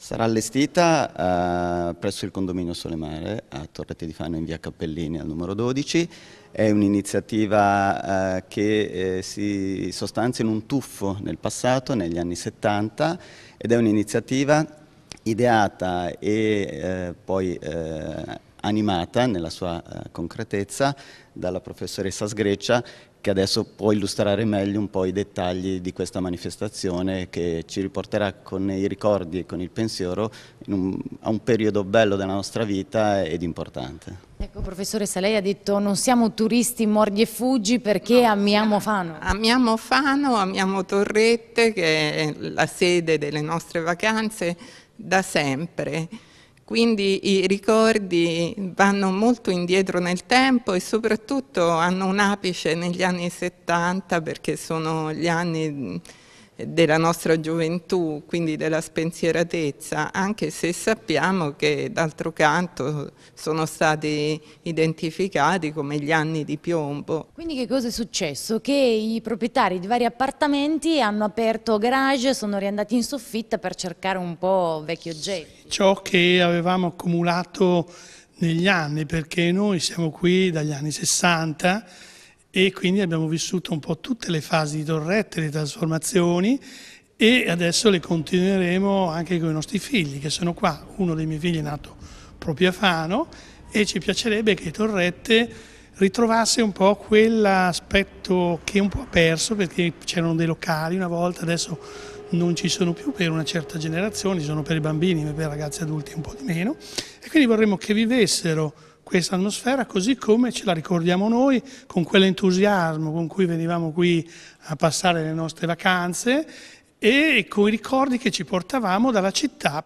Sarà allestita eh, presso il condominio Solemare a Torrette di Fano in via Cappellini al numero 12. È un'iniziativa eh, che eh, si sostanzia in un tuffo nel passato, negli anni 70, ed è un'iniziativa ideata e eh, poi eh, animata nella sua eh, concretezza dalla professoressa Sgrecia che adesso può illustrare meglio un po' i dettagli di questa manifestazione che ci riporterà con i ricordi e con il pensiero un, a un periodo bello della nostra vita ed importante. Ecco professoressa, lei ha detto non siamo turisti mordi e fuggi perché no, amiamo Fano. Amiamo Fano, amiamo Torrette che è la sede delle nostre vacanze da sempre. Quindi i ricordi vanno molto indietro nel tempo e soprattutto hanno un apice negli anni 70 perché sono gli anni della nostra gioventù, quindi della spensieratezza, anche se sappiamo che d'altro canto sono stati identificati come gli anni di piombo. Quindi che cosa è successo? Che i proprietari di vari appartamenti hanno aperto garage, sono riandati in soffitta per cercare un po' vecchi oggetti. Ciò che avevamo accumulato negli anni, perché noi siamo qui dagli anni 60, e quindi abbiamo vissuto un po' tutte le fasi di torrette, le trasformazioni e adesso le continueremo anche con i nostri figli che sono qua. Uno dei miei figli è nato proprio a Fano e ci piacerebbe che Torrette ritrovasse un po' quell'aspetto che è un po' perso perché c'erano dei locali una volta, adesso non ci sono più per una certa generazione, ci sono per i bambini, ma per i ragazzi adulti un po' di meno e quindi vorremmo che vivessero questa atmosfera così come ce la ricordiamo noi con quell'entusiasmo con cui venivamo qui a passare le nostre vacanze e con i ricordi che ci portavamo dalla città.